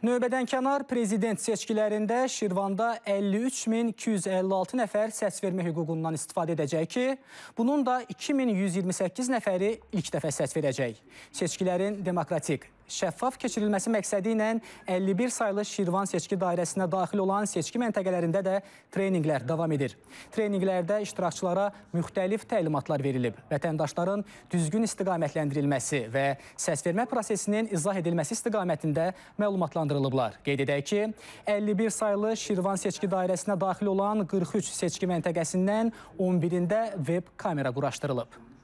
Növbədənkənar prezident seçkilərində Şirvanda 53256 nəfər səs vermə hüququndan istifadə edəcək ki, bunun da 2128 nəfəri ilk dəfə səs verəcək. Seçkilərin demokratik, şəffaf keçirilməsi məqsədi ilə 51 saylı Şirvan seçki dairəsinə daxil olan seçki məntəqələrində də treyninglər davam edir. Treyninglərdə iştirakçılara müxtəlif təlimatlar verilib. Vətəndaşların düzgün istiqamətləndirilməsi və səsvermə prosesinin izah edilməsi istiqamətində məlumatlandırılıblar. Qeyd edək ki, 51 saylı Şirvan seçki dairəsinə daxil olan 43 seçki məntəqəsindən 11-də veb kamera quraşdırılıb.